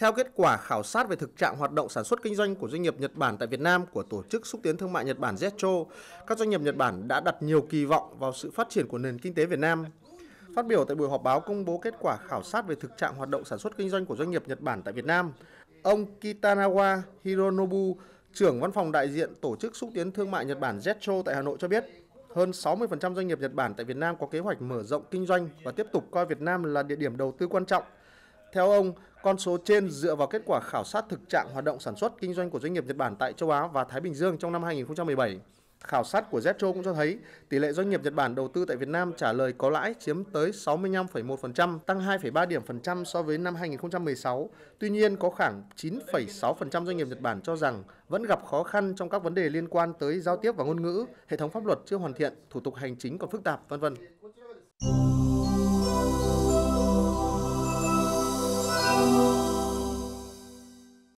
Theo kết quả khảo sát về thực trạng hoạt động sản xuất kinh doanh của doanh nghiệp Nhật Bản tại Việt Nam của Tổ chức Xúc tiến Thương mại Nhật Bản ZETRO, các doanh nghiệp Nhật Bản đã đặt nhiều kỳ vọng vào sự phát triển của nền kinh tế Việt Nam. Phát biểu tại buổi họp báo công bố kết quả khảo sát về thực trạng hoạt động sản xuất kinh doanh của doanh nghiệp Nhật Bản tại Việt Nam, ông Kitanawa Hironobu, trưởng văn phòng đại diện Tổ chức Xúc tiến Thương mại Nhật Bản ZETRO tại Hà Nội cho biết, hơn 60% doanh nghiệp Nhật Bản tại Việt Nam có kế hoạch mở rộng kinh doanh và tiếp tục coi Việt Nam là địa điểm đầu tư quan trọng – theo ông, con số trên dựa vào kết quả khảo sát thực trạng hoạt động sản xuất kinh doanh của doanh nghiệp Nhật Bản tại châu Á và Thái Bình Dương trong năm 2017. Khảo sát của Zetro cũng cho thấy tỷ lệ doanh nghiệp Nhật Bản đầu tư tại Việt Nam trả lời có lãi chiếm tới 65,1%, tăng 2,3 điểm phần trăm so với năm 2016. Tuy nhiên, có khoảng 9,6% doanh nghiệp Nhật Bản cho rằng vẫn gặp khó khăn trong các vấn đề liên quan tới giao tiếp và ngôn ngữ, hệ thống pháp luật chưa hoàn thiện, thủ tục hành chính còn phức tạp, vân vân.